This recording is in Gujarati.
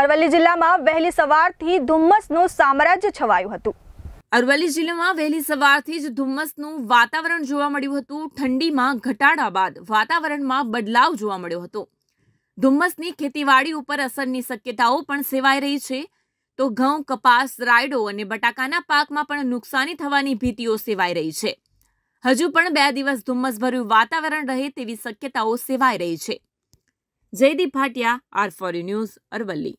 અરવલ્લી જિલ્લામાં વહેલી સવારથી ધુમ્મસનું સામ્રાજ્ય છવાયું હતું અરવલ્લી જિલ્લામાં વહેલી સવારથી જ ધુમ્મસનું વાતાવરણ જોવા મળ્યું હતું ઠંડીમાં ઘટાડા બાદ વાતાવરણમાં બદલાવ જોવા મળ્યો હતો ધુમ્મસની ખેતીવાડી ઉપર અસરની શક્યતાઓ પણ સેવાઈ રહી છે તો ઘઉં કપાસ રાયડો અને બટાકાના પાકમાં પણ નુકસાની થવાની ભીતિઓ સેવાઈ રહી છે હજુ પણ બે દિવસ ધુમ્મસભર્યું વાતાવરણ રહે તેવી શક્યતાઓ સેવાઈ રહી છે Jaydeep Bhatia R four news Aravalli